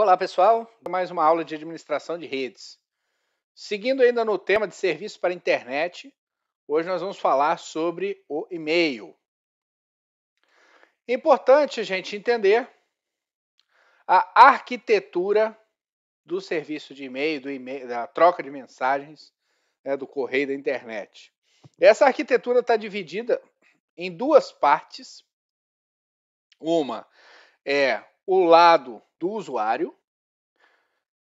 Olá, pessoal. Mais uma aula de administração de redes. Seguindo ainda no tema de serviço para internet, hoje nós vamos falar sobre o e-mail. Importante a gente entender a arquitetura do serviço de e-mail, email da troca de mensagens, né, do correio da internet. Essa arquitetura está dividida em duas partes. Uma é o lado do usuário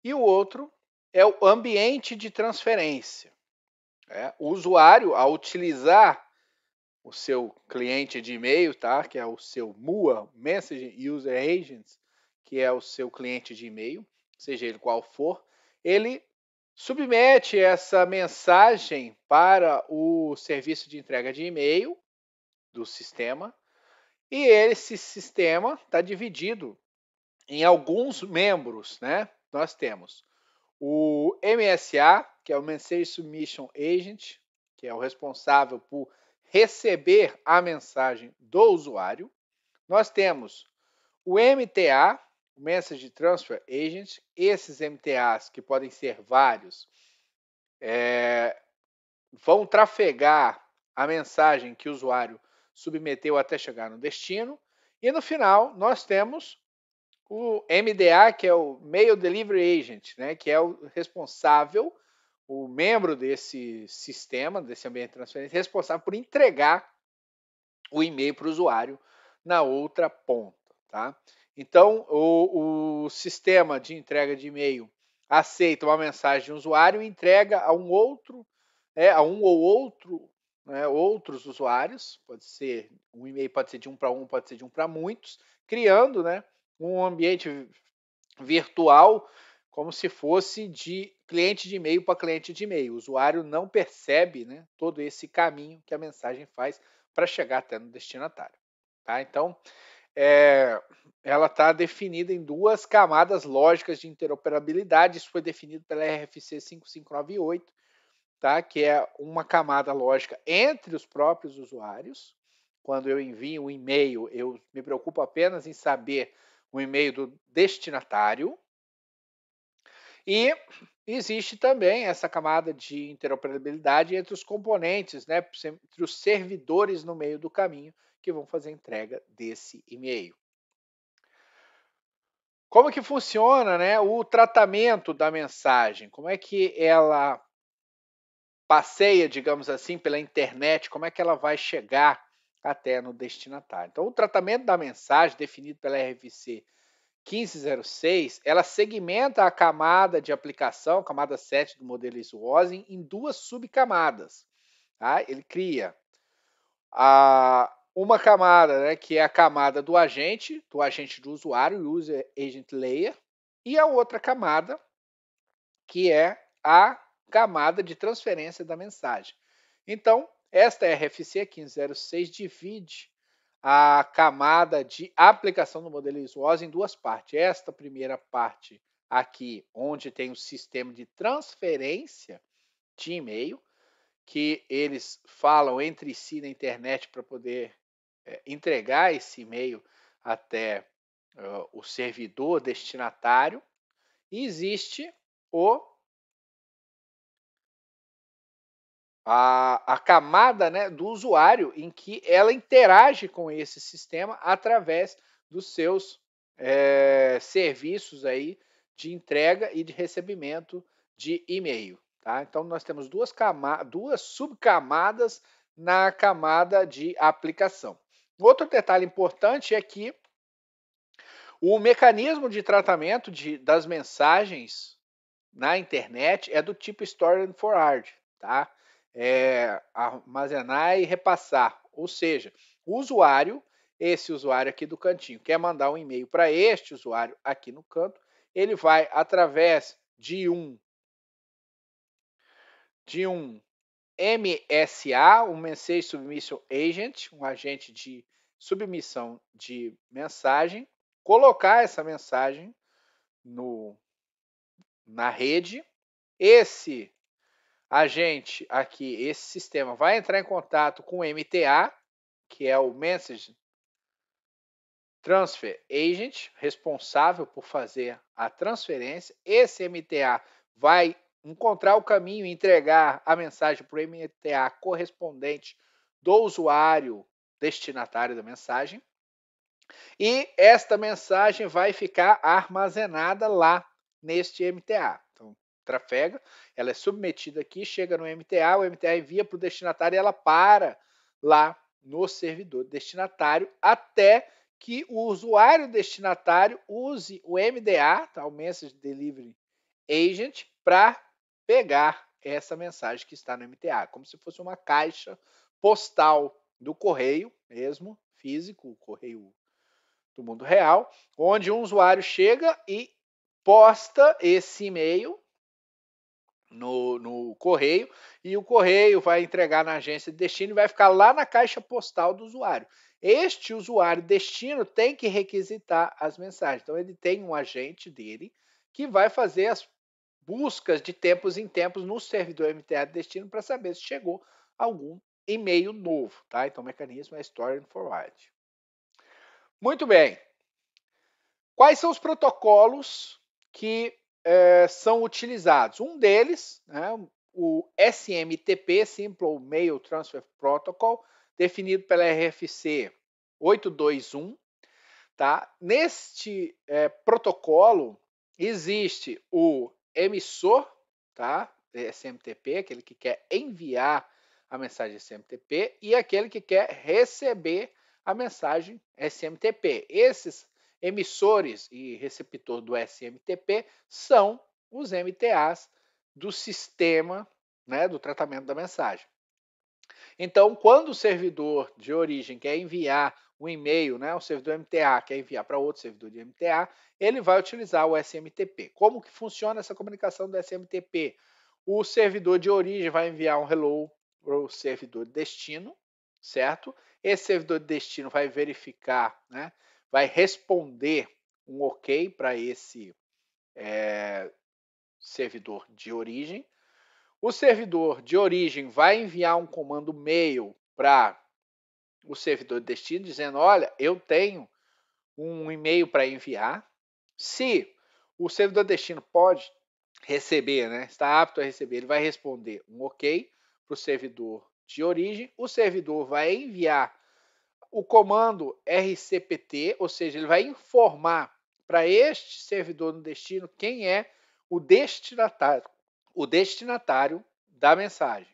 e o outro é o ambiente de transferência. É, o usuário, ao utilizar o seu cliente de e-mail, tá? que é o seu MUA, Message User Agents, que é o seu cliente de e-mail, seja ele qual for, ele submete essa mensagem para o serviço de entrega de e-mail do sistema e esse sistema está dividido em alguns membros, né, nós temos o MSA, que é o Message Submission Agent, que é o responsável por receber a mensagem do usuário. Nós temos o MTA, Message Transfer Agent, esses MTAs, que podem ser vários, é, vão trafegar a mensagem que o usuário submeteu até chegar no destino. E no final, nós temos o MDA, que é o Mail Delivery Agent, né, que é o responsável, o membro desse sistema, desse ambiente de transferência, responsável por entregar o e-mail para o usuário na outra ponta. Tá? Então, o, o sistema de entrega de e-mail aceita uma mensagem de um usuário e entrega a um outro, é, a um ou outro, né, outros usuários, pode ser um e-mail, pode ser de um para um, pode ser de um para muitos, criando, né? um ambiente virtual como se fosse de cliente de e-mail para cliente de e-mail. O usuário não percebe né, todo esse caminho que a mensagem faz para chegar até no destinatário. Tá? Então, é, ela está definida em duas camadas lógicas de interoperabilidade. Isso foi definido pela RFC 5598, tá? que é uma camada lógica entre os próprios usuários. Quando eu envio um e-mail, eu me preocupo apenas em saber o e-mail do destinatário. E existe também essa camada de interoperabilidade entre os componentes, né, entre os servidores no meio do caminho que vão fazer a entrega desse e-mail. Como que funciona né, o tratamento da mensagem? Como é que ela passeia, digamos assim, pela internet? Como é que ela vai chegar até no destinatário. Então, o tratamento da mensagem definido pela RFC 1506, ela segmenta a camada de aplicação, camada 7 do modelo ISO-OSIN, em duas subcamadas. Tá? Ele cria a, uma camada, né, que é a camada do agente, do agente do usuário, User Agent Layer, e a outra camada, que é a camada de transferência da mensagem. Então, esta RFC 1506 divide a camada de aplicação do modelo ISOS em duas partes. Esta primeira parte aqui, onde tem o sistema de transferência de e-mail, que eles falam entre si na internet para poder é, entregar esse e-mail até uh, o servidor destinatário. E existe o a, a camada né, do usuário em que ela interage com esse sistema através dos seus é, serviços aí de entrega e de recebimento de e-mail. Tá? Então nós temos duas, cama duas subcamadas na camada de aplicação. Outro detalhe importante é que o mecanismo de tratamento de, das mensagens na internet é do tipo store and forward Tá? é, armazenar e repassar. Ou seja, o usuário, esse usuário aqui do cantinho, quer mandar um e-mail para este usuário aqui no canto, ele vai através de um de um MSA, um Message Submission Agent, um agente de submissão de mensagem, colocar essa mensagem no, na rede. Esse a gente aqui, esse sistema, vai entrar em contato com o MTA, que é o Message Transfer Agent, responsável por fazer a transferência. Esse MTA vai encontrar o caminho e entregar a mensagem para o MTA correspondente do usuário destinatário da mensagem. E esta mensagem vai ficar armazenada lá neste MTA trafega, ela é submetida aqui, chega no MTA, o MTA envia para o destinatário e ela para lá no servidor destinatário até que o usuário destinatário use o MDA, tá, o Message Delivery Agent, para pegar essa mensagem que está no MTA, como se fosse uma caixa postal do correio mesmo, físico, o correio do mundo real, onde um usuário chega e posta esse e-mail no, no correio e o correio vai entregar na agência de destino e vai ficar lá na caixa postal do usuário. Este usuário destino tem que requisitar as mensagens. Então, ele tem um agente dele que vai fazer as buscas de tempos em tempos no servidor MTA de destino para saber se chegou algum e-mail novo. Tá? Então, o mecanismo é Store and Forward. Muito bem. Quais são os protocolos que é, são utilizados. Um deles, né, o SMTP, Simple Mail Transfer Protocol, definido pela RFC 821. Tá? Neste é, protocolo existe o emissor, tá? SMTP, aquele que quer enviar a mensagem SMTP e aquele que quer receber a mensagem SMTP. Esses emissores e receptor do SMTP são os MTAs do sistema né, do tratamento da mensagem. Então, quando o servidor de origem quer enviar um e-mail, né, o servidor MTA quer enviar para outro servidor de MTA, ele vai utilizar o SMTP. Como que funciona essa comunicação do SMTP? O servidor de origem vai enviar um hello para o servidor de destino, certo? Esse servidor de destino vai verificar né, vai responder um OK para esse é, servidor de origem. O servidor de origem vai enviar um comando mail para o servidor de destino dizendo: Olha, eu tenho um e-mail para enviar. Se o servidor de destino pode receber, né, está apto a receber, ele vai responder um OK para o servidor de origem. O servidor vai enviar o comando RCPT, ou seja, ele vai informar para este servidor no destino quem é o destinatário, o destinatário da mensagem.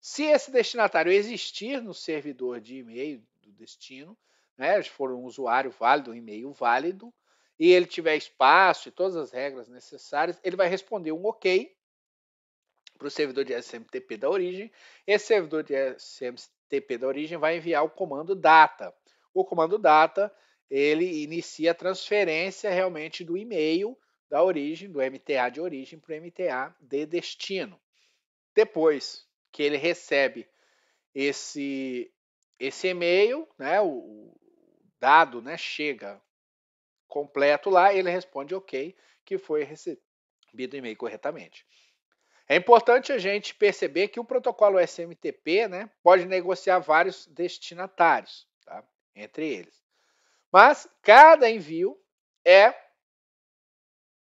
Se esse destinatário existir no servidor de e-mail do destino, né, se for um usuário válido, um e-mail válido, e ele tiver espaço e todas as regras necessárias, ele vai responder um OK para o servidor de SMTP da origem. Esse servidor de TP da origem vai enviar o comando data. O comando data ele inicia a transferência realmente do e-mail da origem, do MTA de origem para o MTA de destino. Depois que ele recebe esse esse e-mail, né, o, o dado, né, chega completo lá, ele responde OK, que foi recebido o e-mail corretamente. É importante a gente perceber que o protocolo SMTP né, pode negociar vários destinatários, tá? entre eles. Mas cada envio é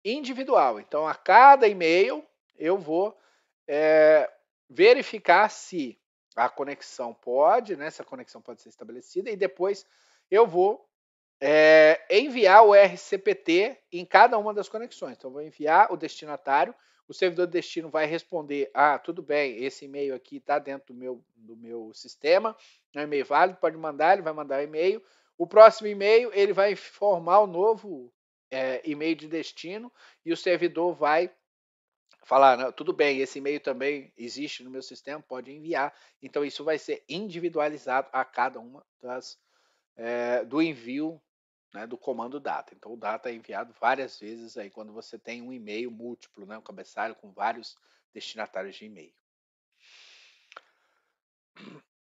individual. Então, a cada e-mail, eu vou é, verificar se a conexão pode, né, se a conexão pode ser estabelecida, e depois eu vou é, enviar o RCPT em cada uma das conexões. Então, eu vou enviar o destinatário o servidor de destino vai responder: ah, tudo bem, esse e-mail aqui está dentro do meu, do meu sistema, é um e-mail válido, pode mandar, ele vai mandar o e-mail. O próximo e-mail ele vai informar o novo é, e-mail de destino e o servidor vai falar, tudo bem, esse e-mail também existe no meu sistema, pode enviar. Então isso vai ser individualizado a cada uma das é, do envio né, do comando data. Então, o data é enviado várias vezes aí quando você tem um e-mail múltiplo, né, um cabeçalho com vários destinatários de e-mail.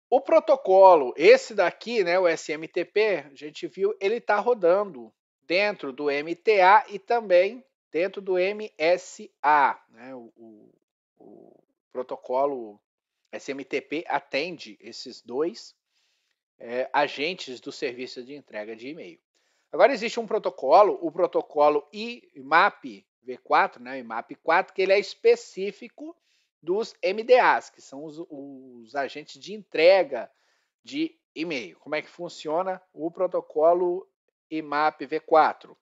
O protocolo, esse daqui, né, o SMTP, a gente viu, ele está rodando dentro do MTA e também dentro do MSA. Né, o, o, o protocolo SMTP atende esses dois é, agentes do serviço de entrega de e-mail. Agora existe um protocolo, o protocolo IMAP V4, né, IMAP 4, que ele é específico dos MDAs, que são os, os agentes de entrega de e-mail. Como é que funciona o protocolo IMAP V4?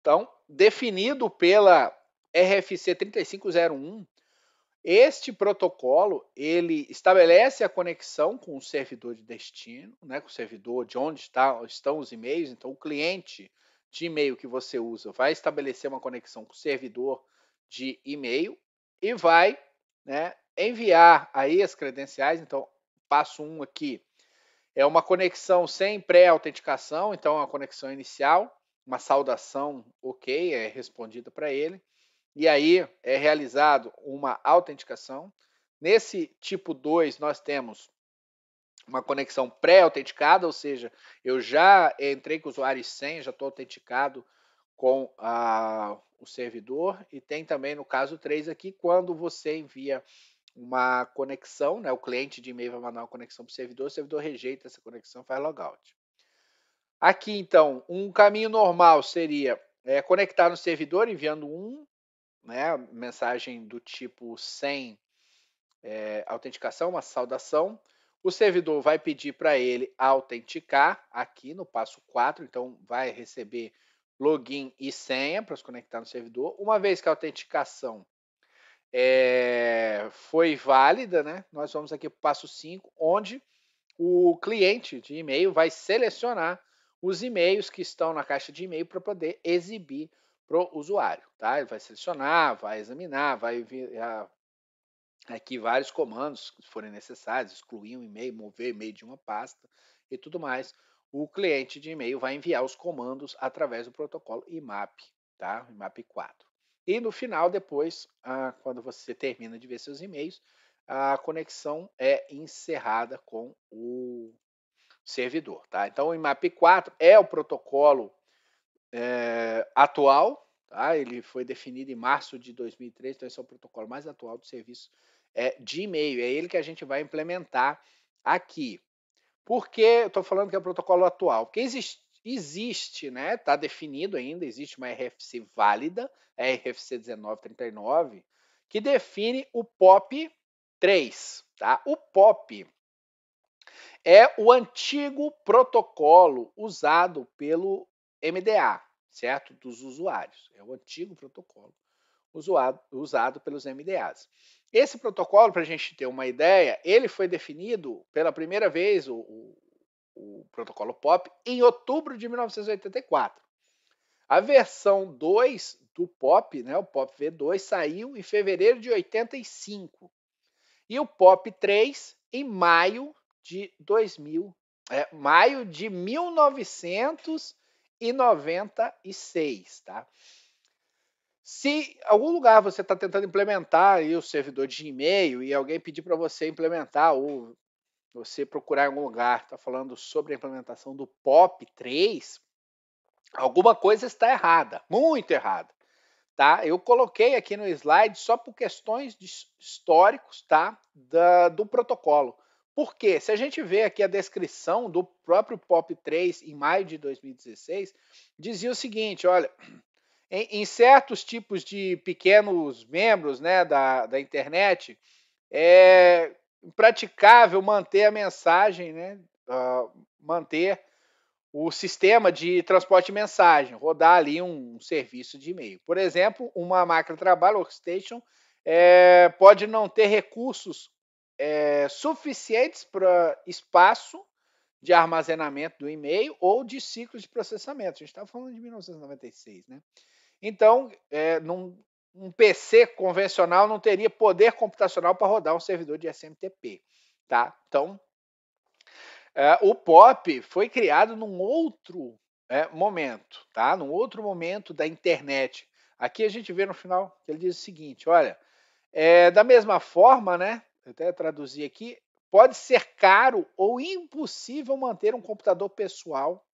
Então, definido pela RFC 3501, este protocolo ele estabelece a conexão com o servidor de destino, né, com o servidor de onde está, estão os e-mails. Então, o cliente de e-mail que você usa vai estabelecer uma conexão com o servidor de e-mail e vai né, enviar aí as credenciais. Então, passo 1 um aqui é uma conexão sem pré-autenticação, então é uma conexão inicial, uma saudação ok, é respondida para ele e aí é realizado uma autenticação. Nesse tipo 2, nós temos uma conexão pré-autenticada, ou seja, eu já entrei com o usuário sem, já estou autenticado com a, ah, o servidor. E tem também no caso 3 aqui, quando você envia uma conexão, né, o cliente de e-mail vai mandar uma conexão para o servidor, o servidor rejeita essa conexão, faz logout. Aqui, então, um caminho normal seria é, conectar no servidor enviando um né? Mensagem do tipo sem é, autenticação, uma saudação. O servidor vai pedir para ele autenticar aqui no passo 4, então vai receber login e senha para se conectar no servidor. Uma vez que a autenticação é, foi válida, né? Nós vamos aqui para o passo 5, onde o cliente de e-mail vai selecionar os e-mails que estão na caixa de e-mail para poder exibir para o usuário. Tá? Ele vai selecionar, vai examinar, vai ver eh, ah, aqui vários comandos, que forem necessários, excluir um e-mail, mover e-mail de uma pasta e tudo mais. O cliente de e-mail vai enviar os comandos através do protocolo IMAP, tá? IMAP 4. E no final, depois, ah, quando você termina de ver seus e-mails, a conexão é encerrada com o servidor. Tá? Então, o IMAP4 é o protocolo é, atual Tá? Ele foi definido em março de 2003, então esse é o protocolo mais atual do serviço é, de e-mail. É ele que a gente vai implementar aqui. Por que eu estou falando que é o protocolo atual? Porque existe, existe né? Está definido ainda, existe uma RFC válida, é a RFC 1939, que define o POP 3. Tá? O POP é o antigo protocolo usado pelo MDA, certo? Dos usuários. É o antigo protocolo usado, usado pelos MDAs. Esse protocolo, para a gente ter uma ideia, ele foi definido pela primeira vez, o, o, o protocolo POP, em outubro de 1984. A versão 2 do POP, né, o POP V2, saiu em fevereiro de 85. E o POP 3 em maio de 2000, é, maio de 1900 96, tá? Se algum lugar você está tentando implementar aí o servidor de e-mail e alguém pedir para você implementar ou você procurar em algum lugar, está falando sobre a implementação do POP3, alguma coisa está errada, muito errada, tá? Eu coloquei aqui no slide só por questões históricos, tá? Da, do protocolo. Porque se a gente vê aqui a descrição do próprio POP 3 em maio de 2016, dizia o seguinte: olha, em, em certos tipos de pequenos membros né, da, da internet, é praticável manter a mensagem, né, uh, manter o sistema de transporte de mensagem, rodar ali um, um serviço de e-mail. Por exemplo, uma máquina de trabalho, workstation, é, pode não ter recursos é, suficientes para espaço de armazenamento do e-mail ou de ciclos de processamento. A gente estava falando de 1996, né? Então, é, num, um PC convencional não teria poder computacional para rodar um servidor de SMTP, tá? Então, é, o POP foi criado num outro é, momento, tá? Num outro momento da internet. Aqui a gente vê no final que ele diz o seguinte, olha, é, da mesma forma, né? até traduzir aqui, pode ser caro ou impossível manter um computador pessoal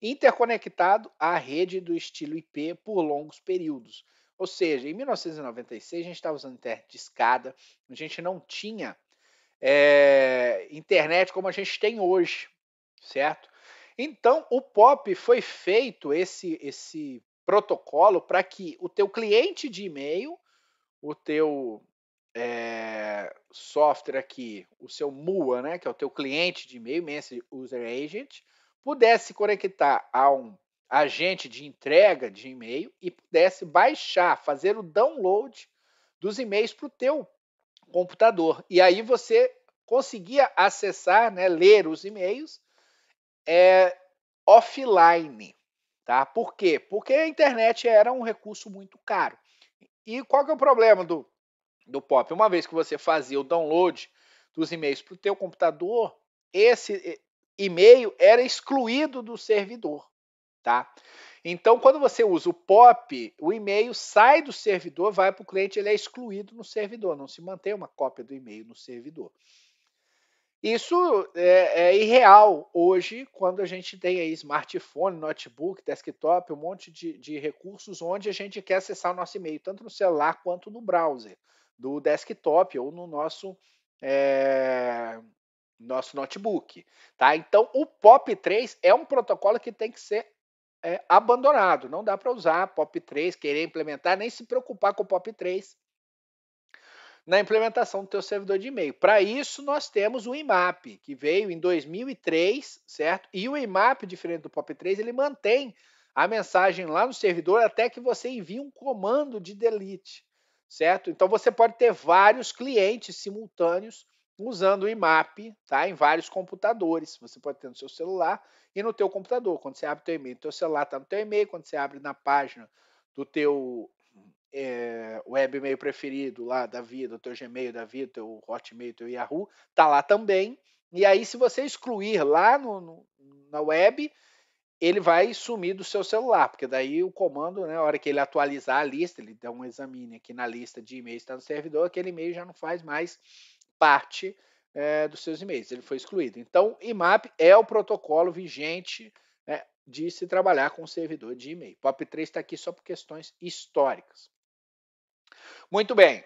interconectado à rede do estilo IP por longos períodos. Ou seja, em 1996 a gente estava usando internet de escada, a gente não tinha é, internet como a gente tem hoje, certo? Então o POP foi feito esse esse protocolo para que o teu cliente de e-mail, o teu é, software aqui, o seu MUA, né, que é o teu cliente de e-mail, Message User Agent, pudesse conectar a um agente de entrega de e-mail e pudesse baixar, fazer o download dos e-mails para o teu computador. E aí você conseguia acessar, né, ler os e-mails é, offline. Tá? Por quê? Porque a internet era um recurso muito caro. E qual que é o problema do do POP, uma vez que você fazia o download dos e-mails para o teu computador, esse e-mail era excluído do servidor, tá? Então, quando você usa o POP, o e-mail sai do servidor, vai para o cliente, ele é excluído no servidor, não se mantém uma cópia do e-mail no servidor. Isso é, é, irreal hoje, quando a gente tem aí smartphone, notebook, desktop, um monte de, de recursos onde a gente quer acessar o nosso e-mail, tanto no celular quanto no browser do desktop ou no nosso é, nosso notebook, tá? Então o POP3 é um protocolo que tem que ser é, abandonado, não dá para usar POP3, querer implementar, nem se preocupar com o POP3 na implementação do teu servidor de e-mail. Para isso nós temos o IMAP, que veio em 2003, certo? E o IMAP, diferente do POP3, ele mantém a mensagem lá no servidor até que você envie um comando de delete certo? Então você pode ter vários clientes simultâneos usando o IMAP, tá? Em vários computadores. Você pode ter no seu celular e no teu computador. Quando você abre o teu e-mail, teu celular está no teu e-mail. Quando você abre na página do teu é, web e-mail preferido lá da vida, o teu Gmail da vida, teu Hotmail, teu Yahoo, tá lá também. E aí, se você excluir lá no, no na web, ele vai sumir do seu celular, porque daí o comando, né, a hora que ele atualizar a lista, ele dá um examine aqui na lista de e-mails que está no servidor, aquele e-mail já não faz mais parte é, dos seus e-mails, ele foi excluído. Então, IMAP é o protocolo vigente né, de se trabalhar com o servidor de e-mail. POP3 está aqui só por questões históricas. Muito bem.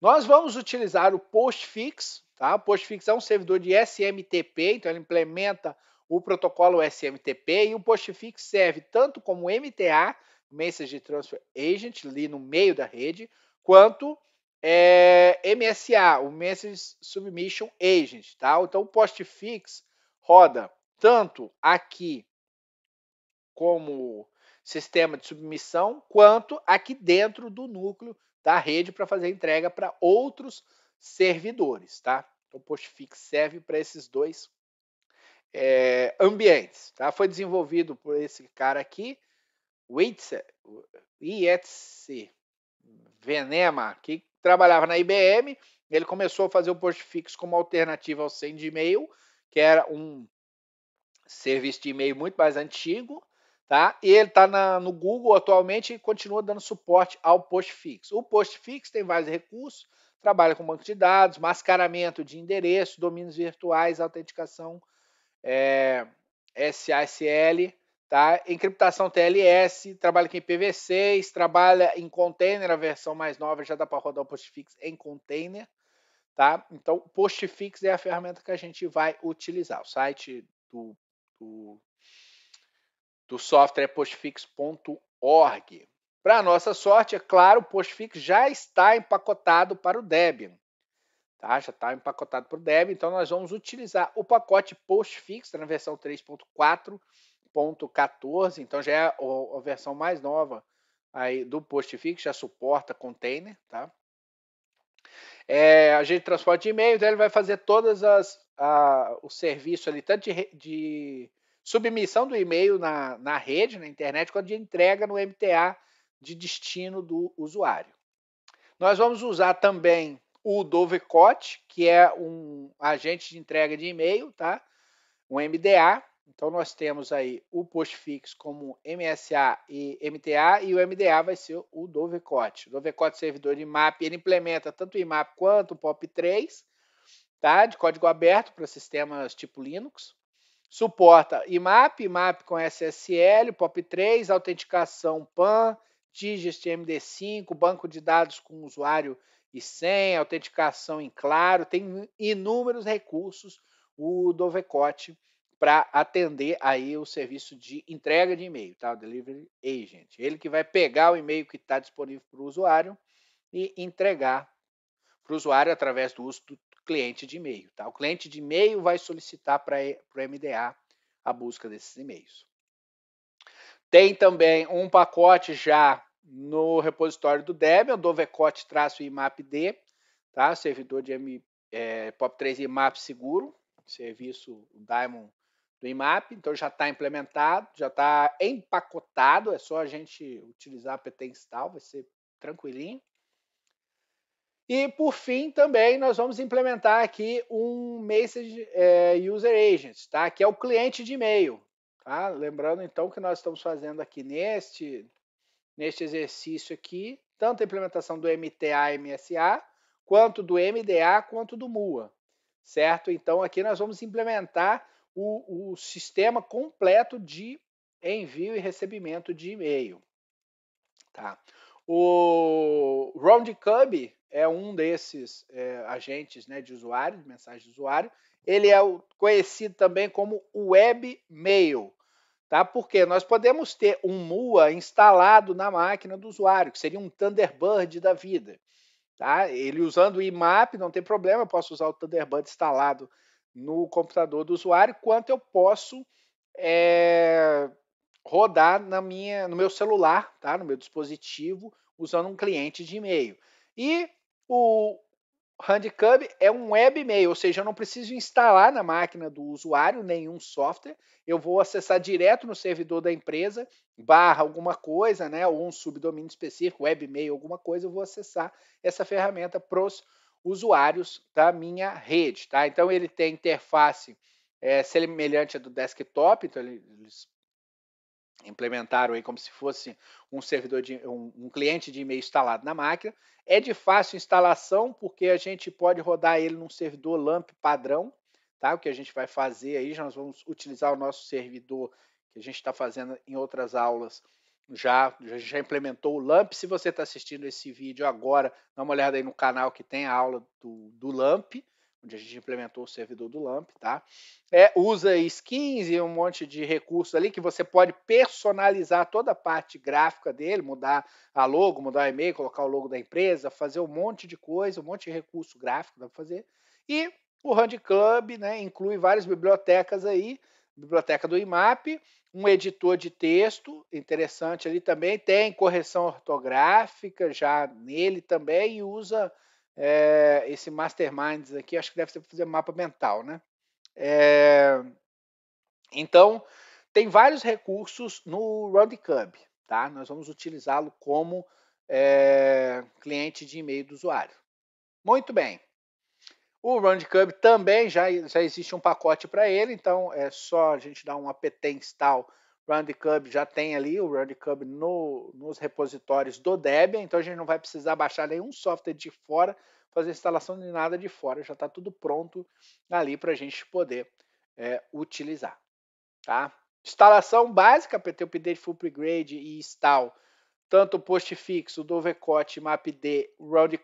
Nós vamos utilizar o Postfix. Tá? O Postfix é um servidor de SMTP, então ele implementa o protocolo SMTP e o postfix serve tanto como MTA, Message Transfer Agent, ali no meio da rede, quanto é, MSA, o Message Submission Agent, tá? Então o postfix roda tanto aqui como sistema de submissão, quanto aqui dentro do núcleo da rede para fazer entrega para outros servidores, tá? Então, o postfix serve para esses dois é, ambientes. Tá? Foi desenvolvido por esse cara aqui, Ietsi Venema, que trabalhava na IBM. Ele começou a fazer o postfix como alternativa ao send e-mail, que era um serviço de e-mail muito mais antigo. Tá? E ele está no Google atualmente e continua dando suporte ao postfix. O postfix tem vários recursos, trabalha com banco de dados, mascaramento de endereço, domínios virtuais, autenticação é, SASL, tá? Encriptação TLS, trabalha com IPv6, trabalha em container, a versão mais nova já dá para rodar o postfix em container, tá? Então, postfix é a ferramenta que a gente vai utilizar. O site do, do, do software é postfix.org. Para nossa sorte, é claro, o postfix já está empacotado para o Debian. Tá? Já está empacotado para o Dev, então nós vamos utilizar o pacote Postfix tá na versão 3.4.14, então já é a, a versão mais nova aí do Postfix, já suporta container, tá? É, a gente transporta de e-mail, então ele vai fazer todas as a, o serviço ali, tanto de, de submissão do e-mail na, na rede, na internet, quanto de entrega no MTA de destino do usuário. Nós vamos usar também o Dovecot, que é um agente de entrega de e-mail, tá? Um MDA. Então nós temos aí o postfix como MSA e MTA e o MDA vai ser o Dovecot. O Dovecot é servidor de IMAP, ele implementa tanto o IMAP quanto o POP3, tá? De código aberto para sistemas tipo Linux. Suporta IMAP, IMAP com SSL, POP3, autenticação PAN, Digest MD5, banco de dados com usuário e sem autenticação em claro, tem inúmeros recursos o Dovecote para atender aí o serviço de entrega de e-mail, tá? O delivery agent. Ele que vai pegar o e-mail que está disponível para o usuário e entregar para o usuário através do uso do cliente de e-mail, tá? O cliente de e-mail vai solicitar para o MDA a busca desses e-mails. Tem também um pacote já no repositório do Debian, dovecot-imapd, tá? servidor de M, é, POP3 IMAP seguro, serviço Diamond do IMAP, então já está implementado, já está empacotado, é só a gente utilizar a PT install, vai ser tranquilinho. E por fim, também nós vamos implementar aqui um Message é, User Agent, tá? que é o cliente de e-mail. Tá? Lembrando então que nós estamos fazendo aqui neste neste exercício aqui, tanto a implementação do MTA-MSA, quanto do MDA, quanto do MUA, certo? Então, aqui nós vamos implementar o, o sistema completo de envio e recebimento de e-mail, tá? O Roundcube é um desses é, agentes né, de usuário, de mensagem de usuário. Ele é conhecido também como webmail, tá? Porque nós podemos ter um MUA instalado na máquina do usuário, que seria um Thunderbird da vida, tá? Ele usando o IMAP, não tem problema, eu posso usar o Thunderbird instalado no computador do usuário, quanto eu posso é, rodar na minha, no meu celular, tá? No meu dispositivo, usando um cliente de e-mail. E o Handicap é um webmail, ou seja, eu não preciso instalar na máquina do usuário nenhum software, eu vou acessar direto no servidor da empresa, barra alguma coisa, né, ou um subdomínio específico, webmail, alguma coisa, eu vou acessar essa ferramenta para os usuários da minha rede. Tá? Então, ele tem interface é, semelhante à do desktop, então eles implementaram aí como se fosse um servidor de um, um cliente de e-mail instalado na máquina. É de fácil instalação porque a gente pode rodar ele num servidor LAMP padrão, tá? O que a gente vai fazer aí, nós vamos utilizar o nosso servidor que a gente está fazendo em outras aulas. Já, já implementou o LAMP. Se você está assistindo esse vídeo agora, dá uma olhada aí no canal que tem a aula do, do LAMP onde a gente implementou o servidor do LAMP, tá? É, usa skins e um monte de recursos ali que você pode personalizar toda a parte gráfica dele, mudar a logo, mudar o e-mail, colocar o logo da empresa, fazer um monte de coisa, um monte de recurso gráfico dá para fazer. E o Hand Club, né, inclui várias bibliotecas aí, biblioteca do IMAP, um editor de texto interessante ali também, tem correção ortográfica já nele também e usa é, esse Masterminds aqui, acho que deve ser para fazer mapa mental, né? É, então, tem vários recursos no Roundcube, tá? Nós vamos utilizá-lo como é, cliente de e-mail do usuário. Muito bem. O Roundcube também já, já existe um pacote para ele, então é só a gente dar um apt install Round Cub já tem ali o Round Cub no, nos repositórios do Debian, então a gente não vai precisar baixar nenhum software de fora, fazer instalação de nada de fora, já está tudo pronto ali para a gente poder é, utilizar. Tá? Instalação básica, PT Update, Full Upgrade e install, tanto o postfix, o Dovecot, MapD,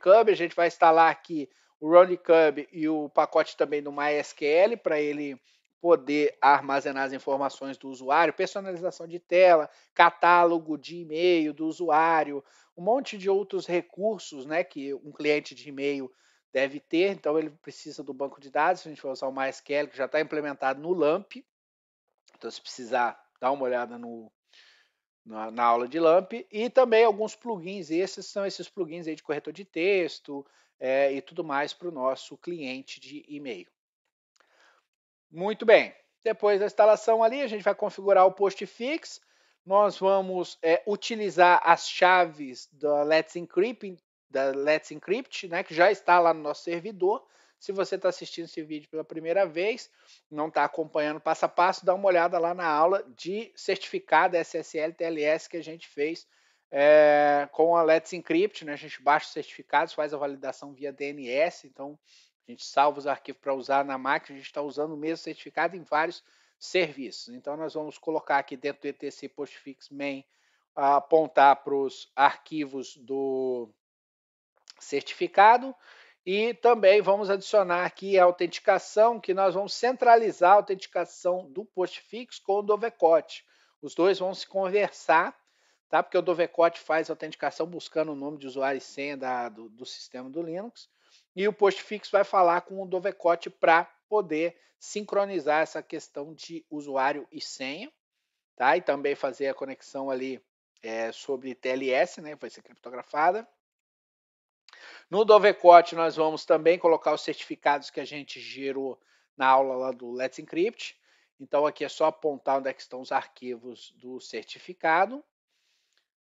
Cub, A gente vai instalar aqui o Cub e o pacote também do MySQL para ele poder armazenar as informações do usuário, personalização de tela, catálogo de e-mail do usuário, um monte de outros recursos né, que um cliente de e-mail deve ter. Então, ele precisa do banco de dados, se a gente for usar o MySQL, que já está implementado no LAMP. Então, se precisar, dá uma olhada no, na, na aula de LAMP. E também alguns plugins, esses são esses plugins aí de corretor de texto é, e tudo mais para o nosso cliente de e-mail. Muito bem. Depois da instalação ali, a gente vai configurar o postfix. Nós vamos é, utilizar as chaves da Let's Encrypt, da Let's Encrypt, né, que já está lá no nosso servidor. Se você está assistindo esse vídeo pela primeira vez, não está acompanhando passo a passo, dá uma olhada lá na aula de certificado SSL TLS que a gente fez é, com a Let's Encrypt. Né? A gente baixa os certificados, faz a validação via DNS, então a gente salva os arquivos para usar na máquina, a gente está usando o mesmo certificado em vários serviços. Então, nós vamos colocar aqui dentro do etc postfix main, apontar para os arquivos do certificado e também vamos adicionar aqui a autenticação, que nós vamos centralizar a autenticação do postfix com o Dovecote. Os dois vão se conversar, tá? porque o Dovecote faz autenticação buscando o nome de usuário e senha da, do, do sistema do Linux e o postfix vai falar com o Dovecote para poder sincronizar essa questão de usuário e senha, tá? E também fazer a conexão ali é, sobre TLS, né? Vai ser criptografada. No Dovecote nós vamos também colocar os certificados que a gente gerou na aula lá do Let's Encrypt. Então aqui é só apontar onde é estão os arquivos do certificado.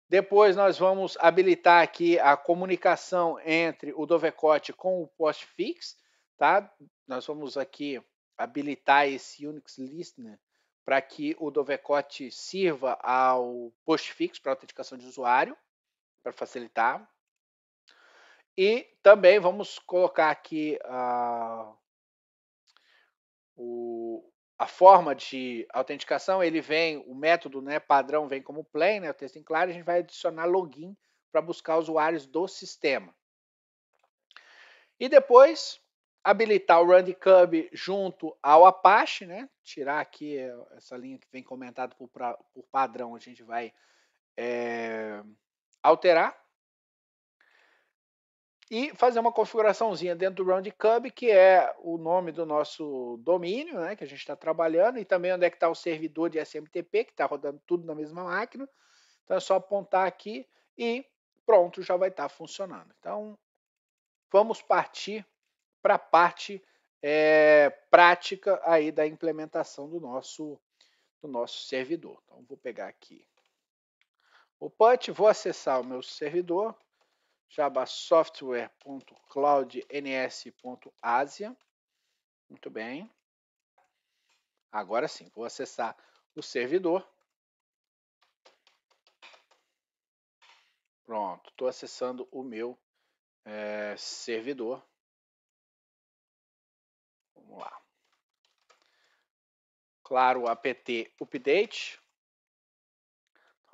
Depois nós vamos habilitar aqui a comunicação entre o Dovecote com o Postfix, tá? Nós vamos aqui habilitar esse Unix Listener para que o Dovecote sirva ao Postfix para autenticação de usuário, para facilitar. E também vamos colocar aqui uh, o, a forma de autenticação, ele vem, o método né, padrão vem como plain, né, o texto em claro, a gente vai adicionar login para buscar usuários do sistema. E depois, habilitar o RunDCub junto ao Apache, né, tirar aqui eh, essa linha que vem comentada por, por padrão, a gente vai é, alterar e fazer uma configuraçãozinha dentro do Roundcube, que é o nome do nosso domínio, né, que a gente está trabalhando, e também onde é que está o servidor de SMTP, que está rodando tudo na mesma máquina. Então é só apontar aqui e pronto, já vai estar tá funcionando. Então vamos partir para a parte é, prática aí da implementação do nosso, do nosso servidor. Então vou pegar aqui o PUT, vou acessar o meu servidor, jabasoftware.cloudns.asia. Muito bem. Agora sim, vou acessar o servidor. Pronto, estou acessando o meu é, servidor. Vamos lá. Claro, apt update.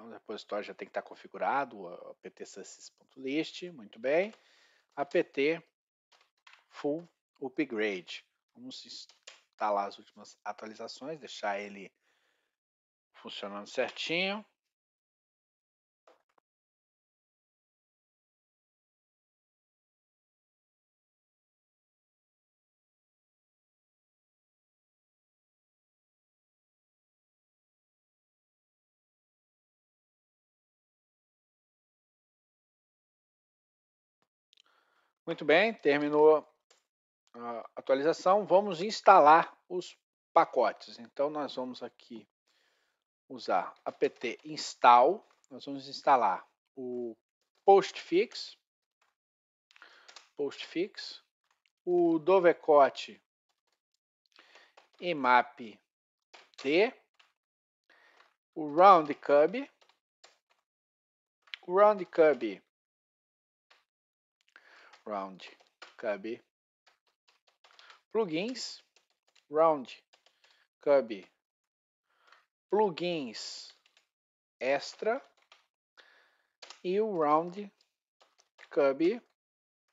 O repositório já tem que estar configurado, apt aptsuccess.list, muito bem. apt full upgrade. Vamos instalar as últimas atualizações, deixar ele funcionando certinho. Muito bem, terminou a atualização. Vamos instalar os pacotes. Então, nós vamos aqui usar apt install. Nós vamos instalar o postfix, postfix, o dovecote emap o roundcub, o roundcub round plugins round plugins extra e o round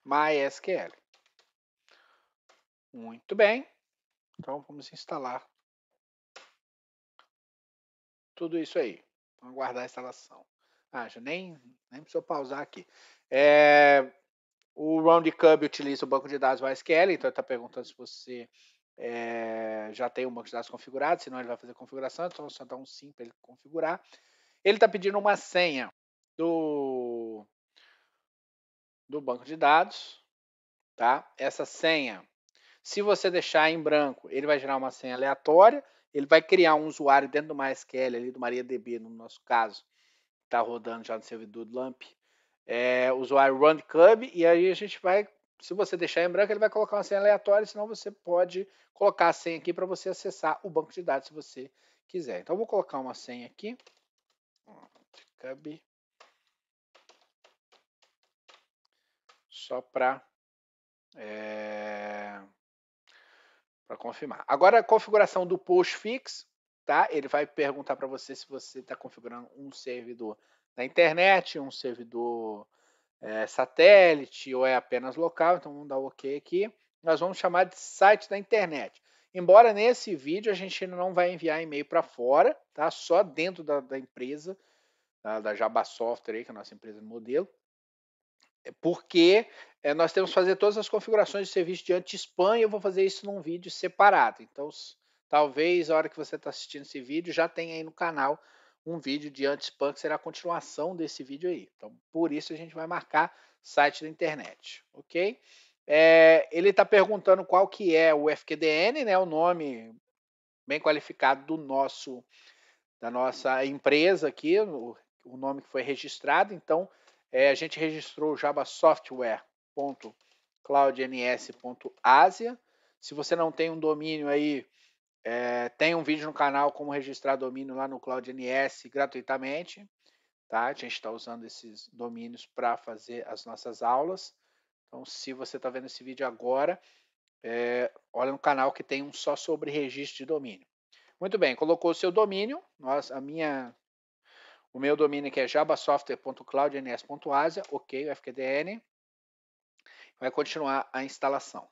MySQL. Muito bem. Então vamos instalar tudo isso aí. Vamos aguardar a instalação. Ah, já nem, nem precisou pausar aqui. É, o Roundcub utiliza o banco de dados MySQL, então ele está perguntando se você é, já tem um banco de dados configurado, senão ele vai fazer configuração, então você dá um sim para ele configurar. Ele está pedindo uma senha do, do banco de dados, tá? Essa senha, se você deixar em branco, ele vai gerar uma senha aleatória, ele vai criar um usuário dentro do MySQL ali do MariaDB, no nosso caso, está rodando já no servidor do LAMP, é, eh, usar Run Club, e aí a gente vai, se você deixar em branco, ele vai colocar uma senha aleatória, senão você pode colocar a senha aqui para você acessar o banco de dados se você quiser. Então, eu vou colocar uma senha aqui, Club, só para... É eh, para confirmar. Agora a configuração do postfix, tá? Ele vai perguntar para você se você está configurando um servidor na internet, um servidor é, satélite ou é apenas local, então vamos dar OK aqui. Nós vamos chamar de site da internet. Embora nesse vídeo a gente não vai enviar e-mail para fora, tá? Só dentro da, da empresa, da, da, Software, aí, que é a nossa empresa de modelo, é porque é, nós temos que fazer todas as configurações de serviço diante anti spam e eu vou fazer isso num vídeo separado. Então, talvez a hora que você está assistindo esse vídeo já tenha aí no canal um vídeo de antes punk será a continuação desse vídeo aí. Então, por isso a gente vai marcar site da internet, ok? É, ele está perguntando qual que é o FQDN, né? O nome bem qualificado do nosso da nossa empresa aqui, o, o nome que foi registrado. Então, é, a gente registrou o jabasoftware.cloudns.asia. Se você não tem um domínio aí é, tem um vídeo no canal como registrar domínio lá no Cloud NS gratuitamente. Tá? A gente está usando esses domínios para fazer as nossas aulas. Então, se você está vendo esse vídeo agora, é, olha no canal que tem um só sobre registro de domínio. Muito bem, colocou o seu domínio. Nós, a minha, o meu domínio que é jabasoftware.cloudns.asia, ok, o FQDN. Vai continuar a instalação.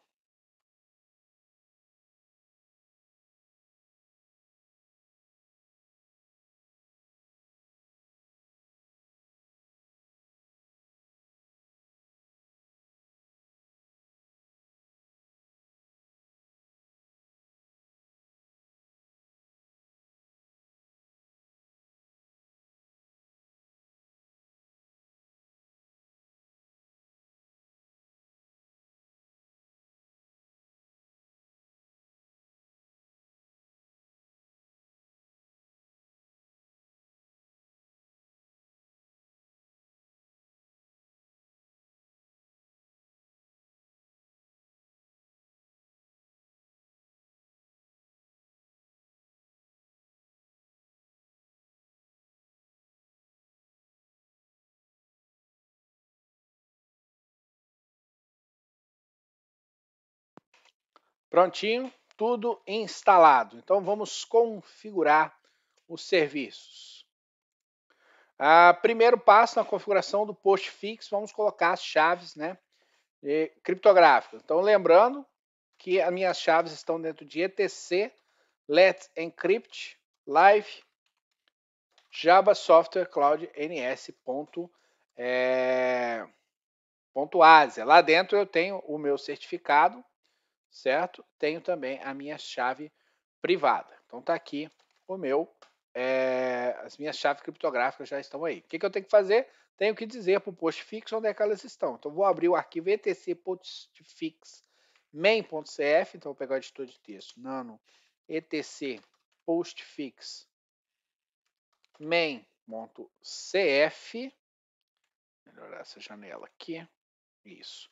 Prontinho, tudo instalado. Então vamos configurar os serviços. Ah, primeiro passo na configuração do postfix, vamos colocar as chaves né, criptográficas. Então lembrando que as minhas chaves estão dentro de etc, let's encrypt, live, Java Software Cloud NS. é, ponto eh, Lá dentro eu tenho o meu certificado certo? Tenho também a minha chave privada. Então tá aqui o meu, é, as minhas chaves criptográficas já estão aí. O que, que eu tenho que fazer? Tenho que dizer para o postfix onde é que elas estão. Então vou abrir o arquivo etc.postfix main.cf, então vou pegar o editor de texto, nano etc postfix main.cf, melhorar essa janela aqui, isso.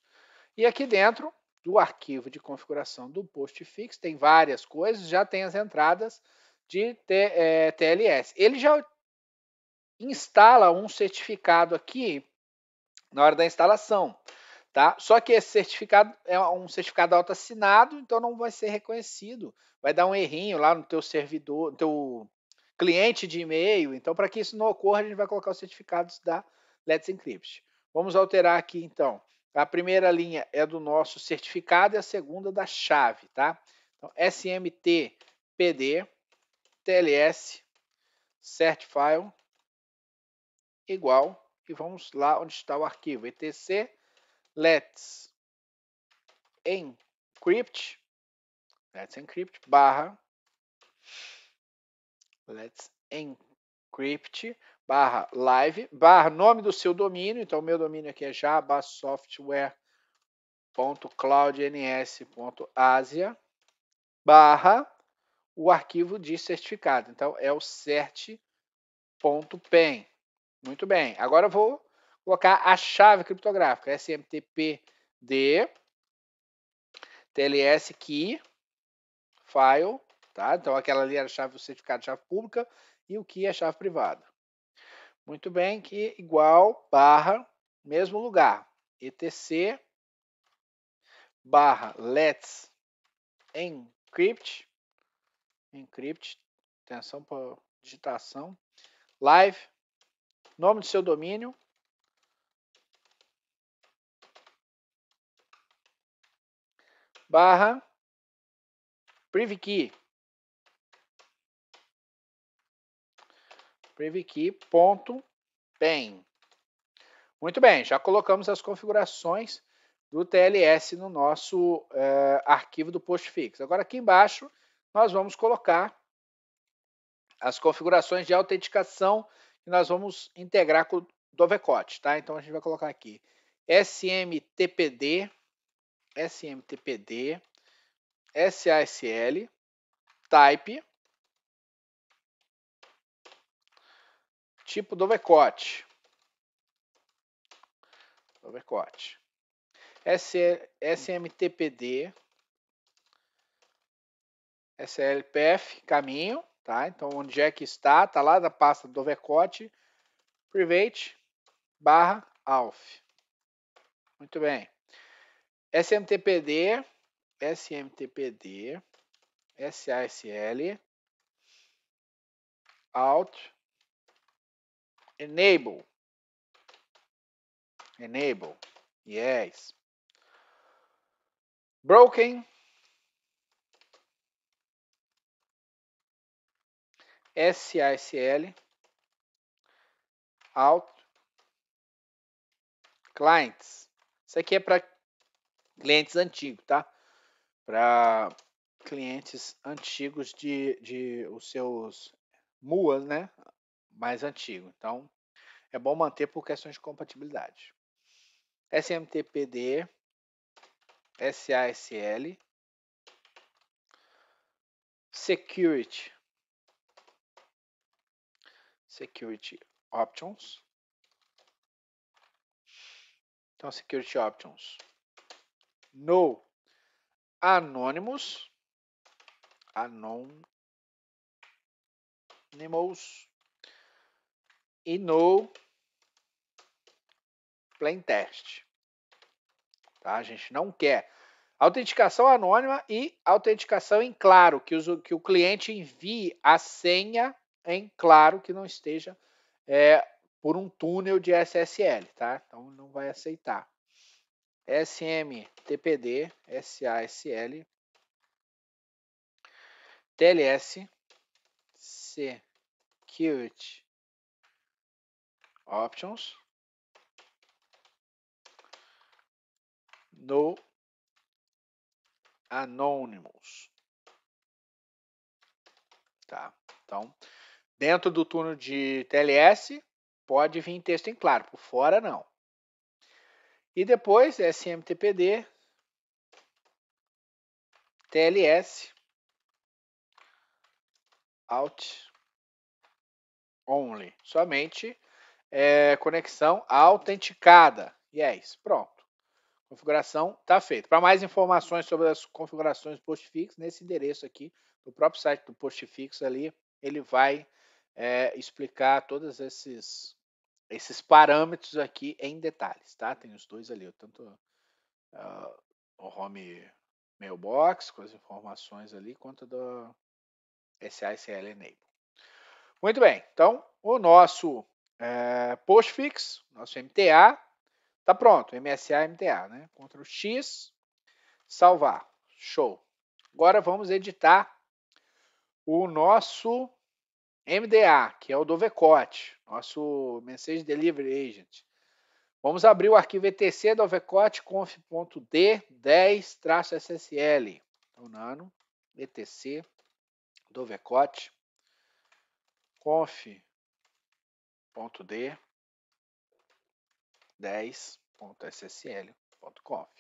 E aqui dentro do arquivo de configuração do postfix, tem várias coisas, já tem as entradas de TLS. É, Ele já instala um certificado aqui na hora da instalação, tá? Só que esse certificado é um certificado assinado, então não vai ser reconhecido. Vai dar um errinho lá no teu servidor, no teu cliente de e-mail. Então, para que isso não ocorra, a gente vai colocar os certificados da Let's Encrypt. Vamos alterar aqui, então. A primeira linha é do nosso certificado e a segunda da chave, tá? Então, SMT PD TLS certfile igual e vamos lá onde está o arquivo etc let's encrypt let's encrypt barra let's encrypt barra live, barra nome do seu domínio. Então, meu domínio aqui é jabasoftware.cloudns.asia barra o arquivo de certificado. Então, é o cert.pen. Muito bem. Agora eu vou colocar a chave criptográfica, smtpd TLS key file, tá? Então aquela ali era a chave do certificado, chave pública, e o key é a chave privada. Muito bem, que igual barra, mesmo lugar, etc barra let's encrypt, encrypt, atenção para digitação, live, nome do seu domínio, barra privkey. privkey.pen. Muito bem, já colocamos as configurações do TLS no nosso uh, arquivo do postfix. Agora aqui embaixo nós vamos colocar as configurações de autenticação que nós vamos integrar com o Dovecote, tá? Então a gente vai colocar aqui SMTPD, SMTPD, SASL, type, tipo Dovecote. Dovecote. SMTPD, SLPF, caminho, tá? Então, onde é que está? Está lá da pasta Dovecote, private, barra, alf. Muito bem. SMTPD, SMTPD, SASL, alt, enable. Enable. Yes. Broken. SASL. Out. Clients. Isso aqui é para clientes antigos, tá? Para clientes antigos de, de os seus MUAs, né? mais antigo. Então, é bom manter por questões de compatibilidade. SMTPD, SASL, Security, Security Options. Então, Security Options. No Anonymous, Anonymous, e no plain text. Tá? A gente não quer autenticação anônima e autenticação em claro, que, os, que o cliente envie a senha em claro que não esteja é, por um túnel de SSL, tá? Então não vai aceitar. SMTPD, SASL, TLS, Security options no anonymous. Tá? Então, dentro do turno de TLS, pode vir texto em claro, por fora não. E depois, SMTPD, TLS, out only, somente é, conexão autenticada. Yes, é pronto. Configuração está feita. Para mais informações sobre as configurações postfix, nesse endereço aqui, no próprio site do postfix ali, ele vai é, explicar todos esses, esses parâmetros aqui em detalhes, tá? Tem os dois ali, tanto uh, o home mailbox com as informações ali, quanto do SASL enable. Muito bem, então o nosso é, postfix, nosso MTA, tá pronto, MSA, MTA, né? Ctrl X, salvar, show. Agora vamos editar o nosso MDA, que é o do nosso Message Delivery Agent. Vamos abrir o arquivo etc do VCOT conf.d10-ssl. Então, nano, etc do VCOT, conf.d ponto d 10.ssl.conf.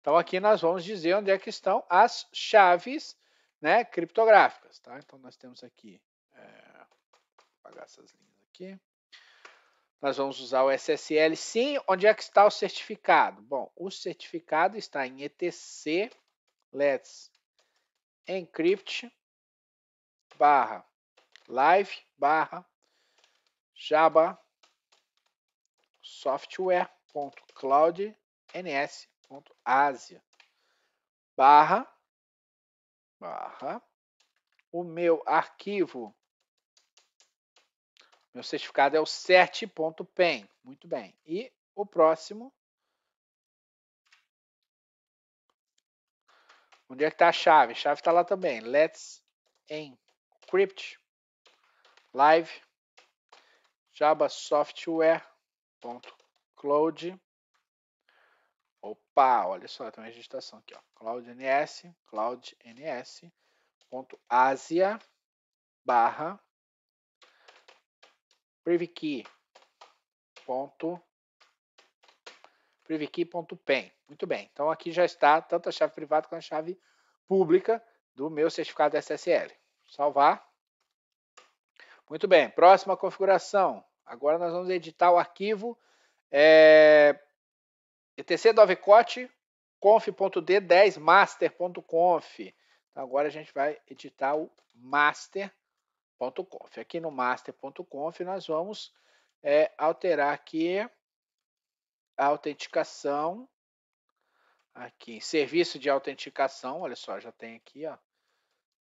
Então aqui nós vamos dizer onde é que estão as chaves né, criptográficas. Tá? Então nós temos aqui, é, vou apagar essas linhas aqui. Nós vamos usar o SSL sim. Onde é que está o certificado? Bom, o certificado está em etc let's encrypt barra live barra java software.cloudns.asia barra barra o meu arquivo meu certificado é o cert.pen. Muito bem. E o próximo. Onde é que está a chave? A chave está lá também. Let's encrypt live JavaSoftware.cloud. Opa, olha só, tem uma registração aqui, ó. Cloud NS, cloud NS, ponto Asia, barra, privkey, ponto, privkey.pen. Muito bem, então aqui já está tanto a chave privada quanto a chave pública do meu certificado SSL. Salvar. Muito bem, próxima configuração. Agora nós vamos editar o arquivo é, etc 10 master.conf. Então, agora a gente vai editar o master.conf. Aqui no master.conf nós vamos é, alterar aqui a autenticação. Aqui, serviço de autenticação, olha só, já tem aqui, ó,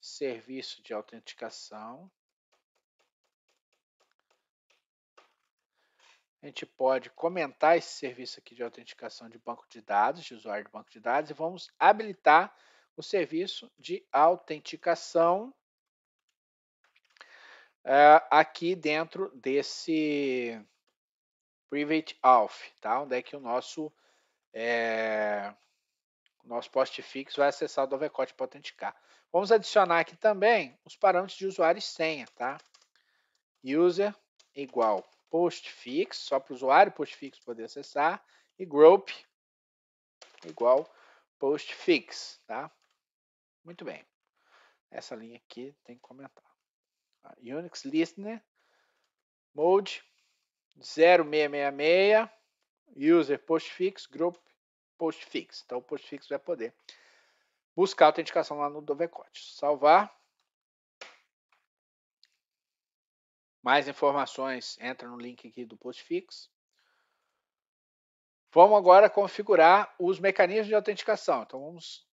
serviço de autenticação. a gente pode comentar esse serviço aqui de autenticação de banco de dados, de usuário de banco de dados, e vamos habilitar o serviço de autenticação eh, aqui dentro desse private auth, tá? onde é que o nosso, é, o nosso vai acessar o Dovecote para autenticar. Vamos adicionar aqui também os parâmetros de usuário e senha. Tá? User igual postfix, só para o usuário postfix poder acessar, e group igual postfix, tá? Muito bem. Essa linha aqui tem que comentar. Ah, Unix Listener, mode 0666, user postfix, group postfix. Então, o postfix vai poder buscar a autenticação lá no Dovecote. Salvar. Mais informações entra no link aqui do Postfix. Vamos agora configurar os mecanismos de autenticação. Então vamos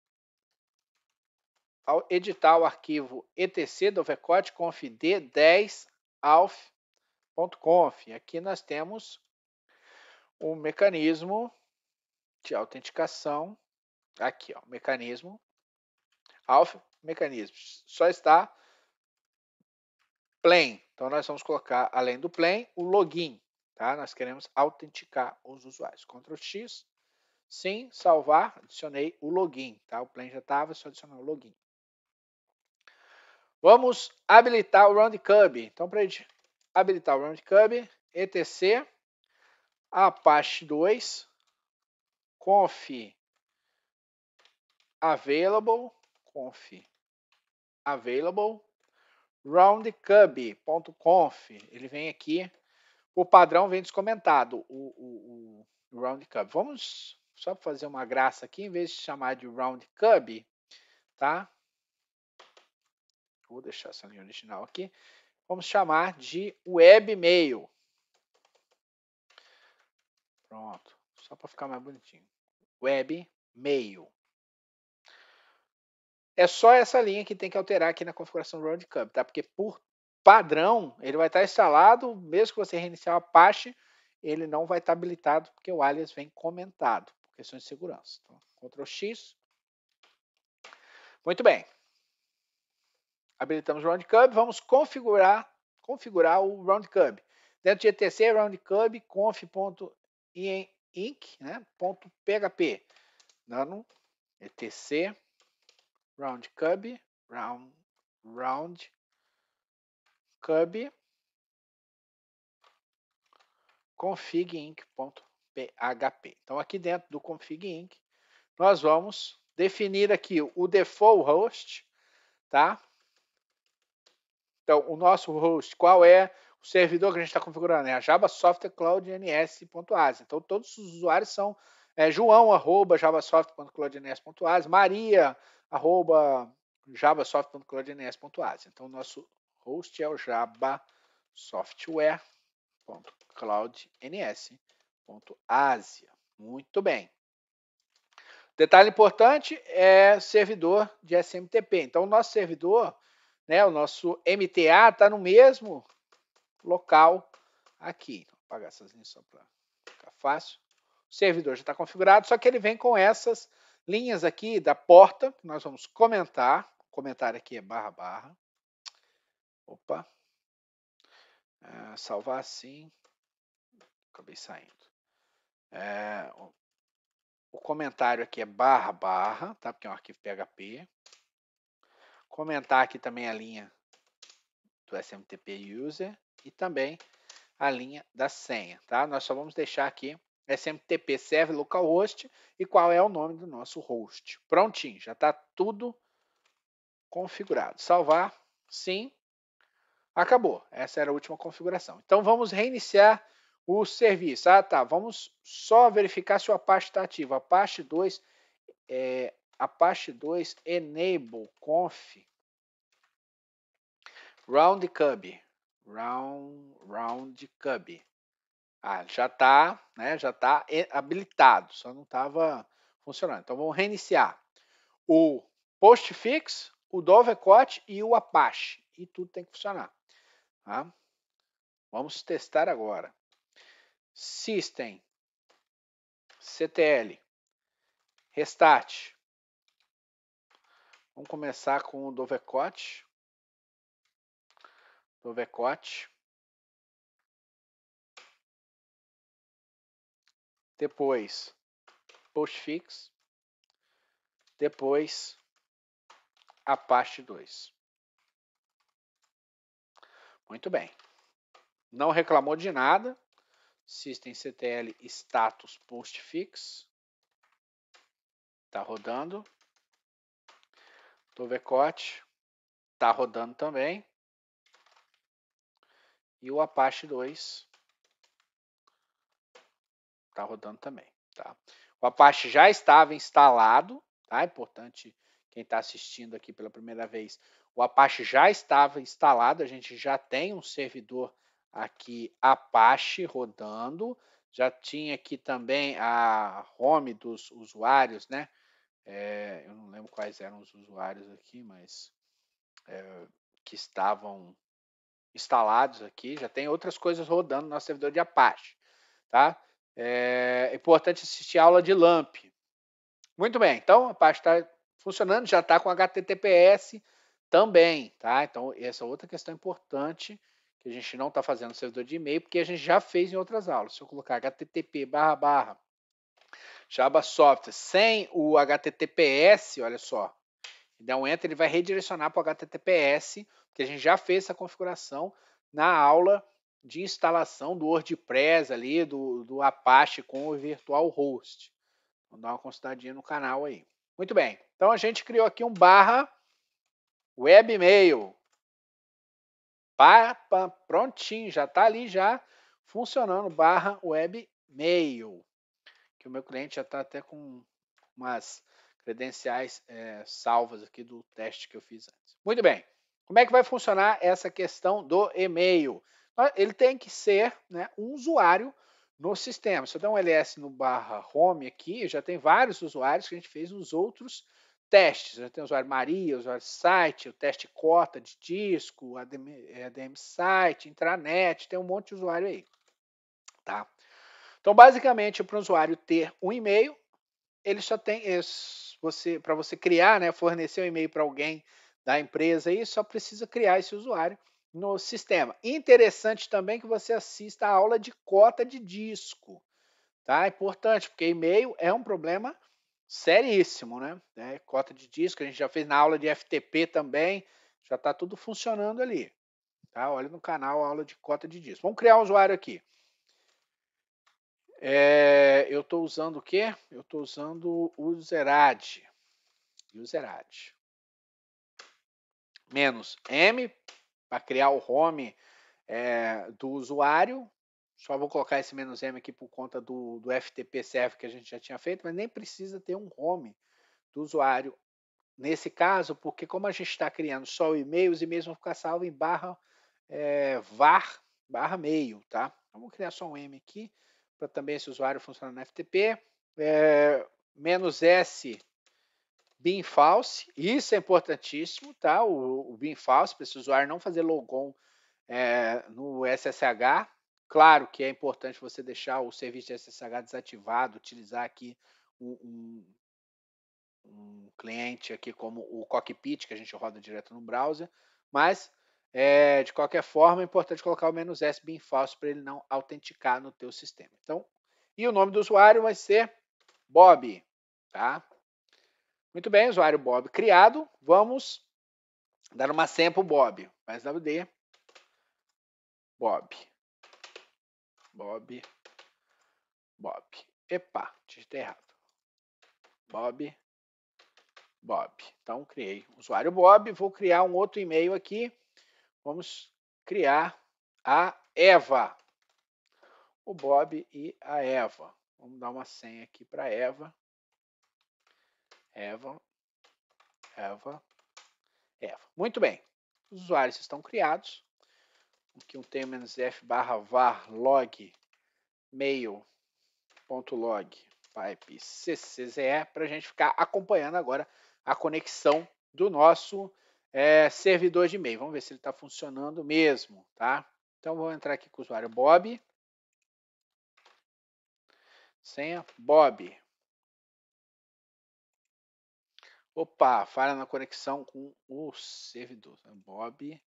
editar o arquivo etc do VCOT confd10alf.conf. Aqui nós temos o mecanismo de autenticação aqui, ó, mecanismo alf mecanismos. Só está plain. Então, nós vamos colocar, além do plain, o login. Tá? Nós queremos autenticar os usuários. Ctrl X, sim, salvar, adicionei o login. Tá? O plain já estava, é só adicionar o login. Vamos habilitar o Roundcube. Então, para habilitar o Roundcube, etc, Apache 2, conf available, conf available, roundcub.conf. Ele vem aqui, o padrão vem descomentado, o, o, o roundcub. Vamos só para fazer uma graça aqui, em vez de chamar de roundcub, tá? Vou deixar essa linha original aqui. Vamos chamar de webmail. Pronto, só para ficar mais bonitinho. Webmail. É só essa linha que tem que alterar aqui na configuração do Roundcamp, tá? Porque por padrão, ele vai estar tá instalado, mesmo que você reiniciar o Apache, ele não vai estar tá habilitado, porque o alias vem comentado, por questões de segurança. Então, Ctrl X. Muito bem. Habilitamos o Roundcub, vamos configurar, configurar o Roundcub. Dentro de etc, roundcub conf.inc, né, .php. Dando etc round cub, round, round configinc.php. Então, aqui dentro do configinc, nós vamos definir aqui o default host, tá? Então, o nosso host, qual é o servidor que a gente está configurando? É a Java Software Cloud NS.as. Então, todos os usuários são é, João, arroba javasoft.cloudns.as, Maria, arroba javasoft.cloudns.as. Então, nosso host é o jabasoftware.cloudns.asia. Muito bem. Detalhe importante é servidor de SMTP. Então, o nosso servidor, né, o nosso MTA, está no mesmo local aqui. Vou apagar essas linhas só para ficar fácil servidor já está configurado, só que ele vem com essas linhas aqui da porta, que nós vamos comentar. Comentário aqui é barra barra. Opa. É, salvar assim. Acabei saindo. É, o comentário aqui é barra barra, tá? Porque é um arquivo PHP. Comentar aqui também a linha do SMTP user e também a linha da senha, tá? Nós só vamos deixar aqui é SMTP serve localhost e qual é o nome do nosso host. Prontinho, já está tudo configurado. Salvar, sim. Acabou, essa era a última configuração. Então vamos reiniciar o serviço. Ah, tá, vamos só verificar se o Apache está ativo. Apache 2, é, Apache 2 enable conf round round, ah, já está né, já tá habilitado, só não estava funcionando. Então vamos reiniciar o postfix, o Dovecot e o Apache. E tudo tem que funcionar. Tá? Vamos testar agora. System, CTL, Restart. Vamos começar com o Dovecot. Dovecot. depois postfix, depois Apache 2. Muito bem. Não reclamou de nada. Systemctl status postfix. Está rodando. Dovecot está rodando também. E o Apache 2 Está rodando também. Tá? O Apache já estava instalado, tá? É importante quem está assistindo aqui pela primeira vez. O Apache já estava instalado, a gente já tem um servidor aqui Apache rodando. Já tinha aqui também a home dos usuários, né? É, eu não lembro quais eram os usuários aqui, mas é, que estavam instalados aqui. Já tem outras coisas rodando no nosso servidor de Apache, tá? É importante assistir a aula de LAMP. Muito bem, então a pasta está funcionando, já está com HTTPS também, tá? Então, essa é outra questão importante que a gente não está fazendo no servidor de e-mail, porque a gente já fez em outras aulas. Se eu colocar http barra barra Java Software sem o HTTPS, olha só, dá um então enter, ele vai redirecionar para o HTTPS, porque a gente já fez essa configuração na aula de instalação do WordPress ali, do, do Apache com o Virtual Host. Vou dar uma consultadinha no canal aí. Muito bem. Então a gente criou aqui um barra webmail. Pa, pa, prontinho, já está ali já funcionando barra webmail. Que o meu cliente já está até com umas credenciais é, salvas aqui do teste que eu fiz antes. Muito bem. Como é que vai funcionar essa questão do e-mail? ele tem que ser né, um usuário no sistema. Se eu der um ls no barra home aqui, já tem vários usuários que a gente fez nos outros testes. Já tem o usuário Maria, o usuário site, o teste cota de disco, ADM, ADM site, intranet, tem um monte de usuário aí. Tá? Então, basicamente, para o usuário ter um e-mail, ele só tem eh, você para você criar, né, fornecer um e-mail para alguém da empresa aí, só precisa criar esse usuário no sistema. Interessante também que você assista a aula de cota de disco, tá? É importante, porque e-mail é um problema seríssimo, né? É, cota de disco, a gente já fez na aula de FTP também, já está tudo funcionando ali, tá? Olha no canal a aula de cota de disco. Vamos criar um usuário aqui. É, eu estou usando o quê? Eu estou usando o Zerad. Userad. Menos M para criar o home é, do usuário. Só vou colocar esse menos M aqui por conta do, do FTP server que a gente já tinha feito, mas nem precisa ter um home do usuário nesse caso, porque como a gente está criando só o e-mail, os e-mails vão ficar salvos em barra é, var barra mail, tá? Então, Vamos criar só um M aqui, para também esse usuário funcionar no FTP. É, eh, menos S BIM false, isso é importantíssimo, tá? O, o BIM false, para esse usuário não fazer logon é, no SSH. Claro que é importante você deixar o serviço de SSH desativado, utilizar aqui um, um, um cliente aqui como o cockpit, que a gente roda direto no browser, mas é, de qualquer forma é importante colocar o menos "-s" BIM false para ele não autenticar no teu sistema. Então, e o nome do usuário vai ser Bob, tá? Muito bem, usuário Bob criado. Vamos dar uma senha o Bob. SWD. Bob. Bob. Bob. Epa, digitei errado. Bob. Bob. Então, criei usuário Bob. Vou criar um outro e-mail aqui. Vamos criar a Eva. O Bob e a Eva. Vamos dar uma senha aqui para Eva. Eva, Eva, Eva. Muito bem. Os usuários estão criados. Aqui um t-f barra var log mail.log pipe ccze para a gente ficar acompanhando agora a conexão do nosso é, servidor de e-mail. Vamos ver se ele está funcionando mesmo, tá? Então vou entrar aqui com o usuário Bob. Senha Bob. Opa, falha na conexão com o servidor. Então, Bob.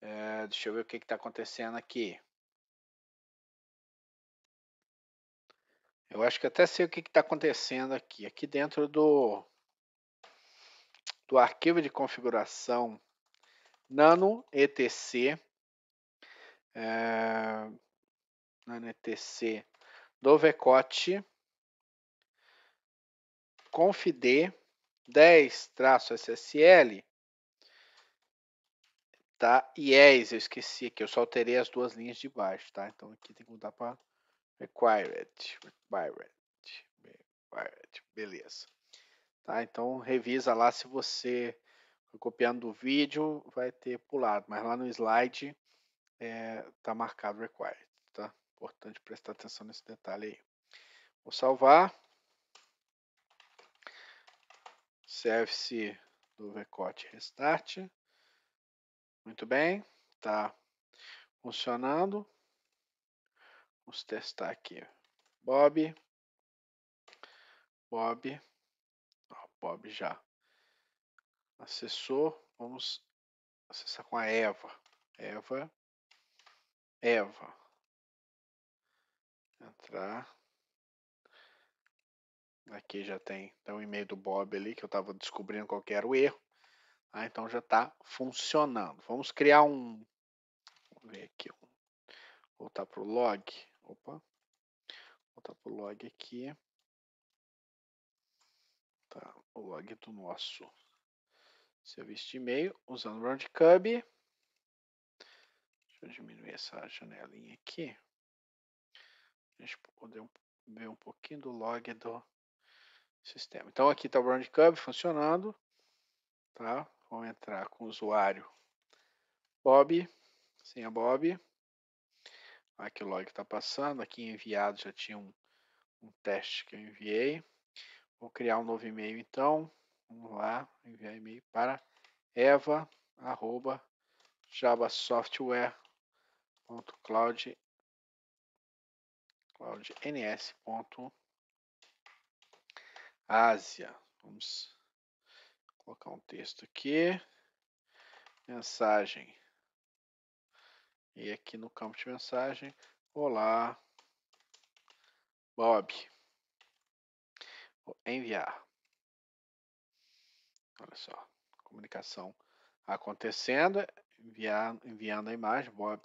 É, deixa eu ver o que está acontecendo aqui. Eu acho que até sei o que está acontecendo aqui. Aqui dentro do, do arquivo de configuração nano etc. É, eh, nano etc do Vecote confide 10-SSL, tá? IES, eu esqueci aqui, eu só alterei as duas linhas de baixo, tá? Então aqui tem que mudar para required, required, required, beleza. Tá? Então revisa lá se você copiando do vídeo vai ter pulado, mas lá no slide é, tá marcado required, tá? Importante prestar atenção nesse detalhe aí. Vou salvar. CFC do VCOT Restart. Muito bem, está funcionando. Vamos testar aqui. Bob. Bob. Oh, Bob já acessou. Vamos acessar com a Eva. Eva. Eva. Entrar. Aqui já tem, tem então, um e-mail do Bob ali que eu estava descobrindo qual era o erro. Ah, então já está funcionando. Vamos criar um. Vamos ver aqui. Voltar para o log. Opa. Voltar para o log aqui. Tá, o log do nosso serviço de e-mail usando o Roundcube. Deixa eu diminuir essa janelinha aqui. A gente poder ver um pouquinho do log do sistema. Então aqui está o Brand Cub funcionando. Tá? Vamos entrar com o usuário Bob, senha Bob. Aqui o log está passando. Aqui enviado já tinha um, um teste que eu enviei. Vou criar um novo e-mail então. Vamos lá, enviar e-mail para eva@javasoftware.cloud Ásia. Vamos colocar um texto aqui. Mensagem. E aqui no campo de mensagem, olá, Bob. Vou enviar. Olha só, comunicação acontecendo, enviar, enviando a imagem, Bob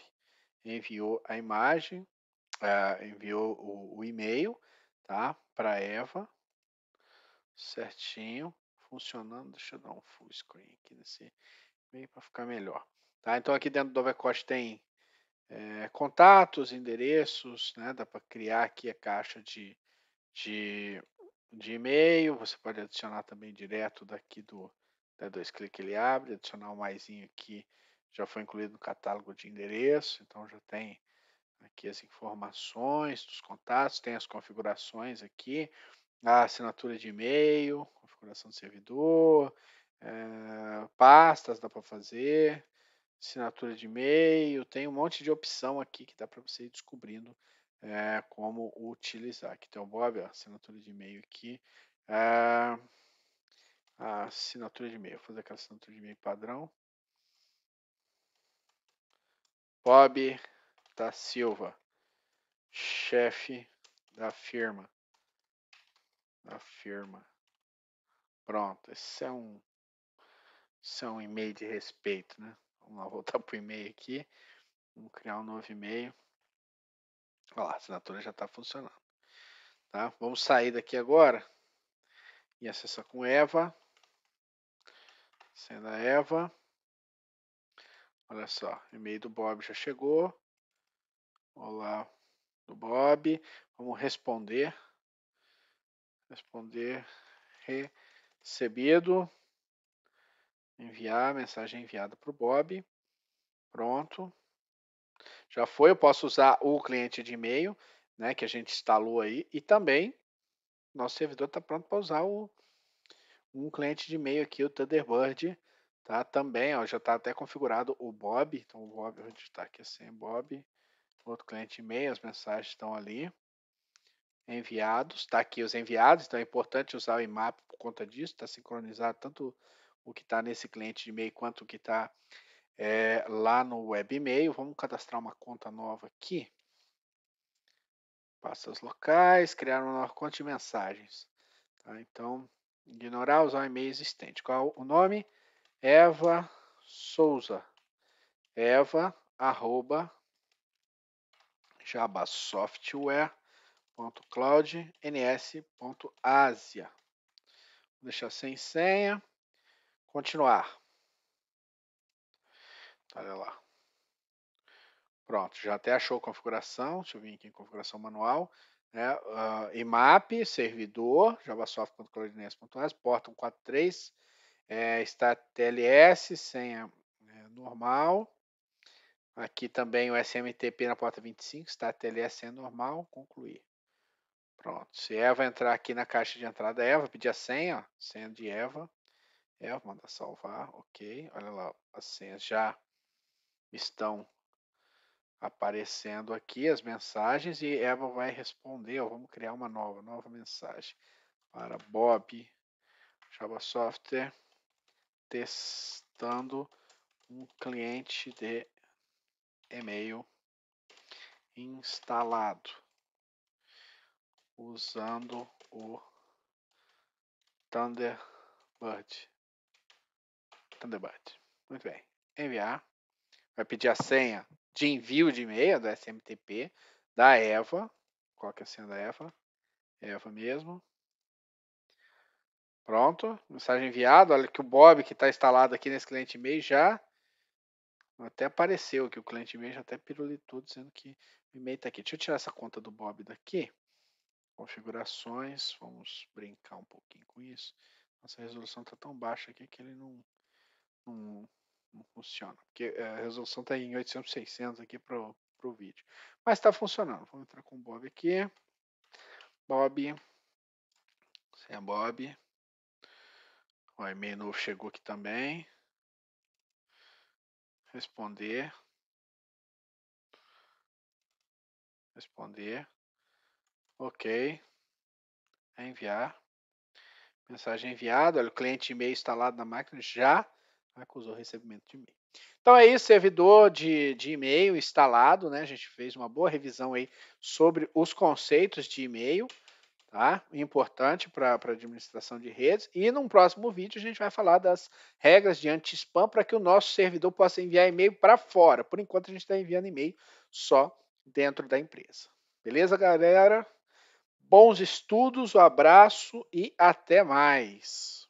enviou a imagem, uh, enviou o, o e-mail, tá, para Eva certinho, funcionando. Deixa eu dar um full screen aqui nesse meio para ficar melhor. Tá? Então aqui dentro do Overcost tem é, contatos, endereços, né? dá para criar aqui a caixa de, de, de e-mail, você pode adicionar também direto daqui do né, dois cliques ele abre, adicionar um maisinho aqui, já foi incluído no catálogo de endereço, então já tem aqui as informações dos contatos, tem as configurações aqui, a ah, assinatura de e-mail, configuração do servidor, é, pastas dá para fazer, assinatura de e-mail, tem um monte de opção aqui que dá para você ir descobrindo é, como utilizar. Aqui tem o Bob, a assinatura de e-mail aqui. É, eh, a assinatura de e-mail, vou fazer aquela assinatura de e-mail padrão. Bob da Silva, chefe da firma da firma. Pronto, esse é um, esse é um e-mail de respeito, né? Vamos lá, voltar para o e-mail aqui. Vamos criar um novo e-mail. Olha lá, a assinatura já está funcionando. Tá? Vamos sair daqui agora e acessar com Eva. Sendo a Eva. Olha só, e-mail do Bob já chegou. Olá, do Bob. Vamos responder. Responder recebido. Enviar, mensagem enviada para o Bob. Pronto. Já foi, eu posso usar o cliente de e-mail, né, que a gente instalou aí, e também nosso servidor está pronto para usar o, um cliente de e-mail aqui, o Thunderbird, tá? Também, ó, já está até configurado o Bob, então o Bob, vou digitar tá aqui assim, Bob, outro cliente de e-mail, as mensagens estão ali enviados, está aqui os enviados, então é importante usar o IMAP por conta disso, está sincronizado tanto o que está nesse cliente de e-mail quanto o que está é, eh, lá no web e-mail. Vamos cadastrar uma conta nova aqui. Pastas locais, criar uma nova conta de mensagens. Tá? Então, ignorar, usar o e-mail existente. Qual o nome? Eva Souza. Eva, arroba, jabasoftware.com cloud.ns.asia. Vou deixar sem senha. Continuar. Olha lá. Pronto, já até achou configuração. Deixa eu vir aqui em configuração manual. Né? Uh, IMAP, servidor, javasoft.cloudnes.as, porta 143, é, está TLS, senha é, normal. Aqui também o SMTP na porta 25, está TLS, senha normal, concluir. Pronto. Se Eva entrar aqui na caixa de entrada, é Eva, pedir a senha, ó. senha de Eva. Eva, manda salvar, ok. Olha lá, as senhas já estão aparecendo aqui, as mensagens, e Eva vai responder, ó. vamos criar uma nova, nova mensagem para Bob, Java Software, testando um cliente de e-mail instalado usando o Thunderbird. Thunderbird. Muito bem. Enviar. Vai pedir a senha de envio de e-mail do SMTP da Eva. Qual que é a senha da Eva? Eva mesmo. Pronto, mensagem enviada. Olha que o Bob que está instalado aqui nesse cliente e-mail já até apareceu que o cliente e-mail já até pirulitou dizendo que o e-mail está aqui. Deixa eu tirar essa conta do Bob daqui configurações, vamos brincar um pouquinho com isso. Nossa resolução está tão baixa aqui que ele não, não, não funciona, porque eh, a resolução está em 800, 600 aqui para o vídeo. Mas está funcionando, vamos entrar com o Bob aqui, Bob, sem é Bob, o e-mail novo chegou aqui também, responder, responder, Ok. É enviar. Mensagem enviada. Olha, o cliente e-mail instalado na máquina já acusou recebimento de e-mail. Então é isso, servidor de, de e-mail instalado, né? A gente fez uma boa revisão aí sobre os conceitos de e-mail, tá? Importante para a administração de redes. E num próximo vídeo a gente vai falar das regras de anti-spam para que o nosso servidor possa enviar e-mail para fora. Por enquanto a gente está enviando e-mail só dentro da empresa. Beleza, galera? Bons estudos, um abraço e até mais.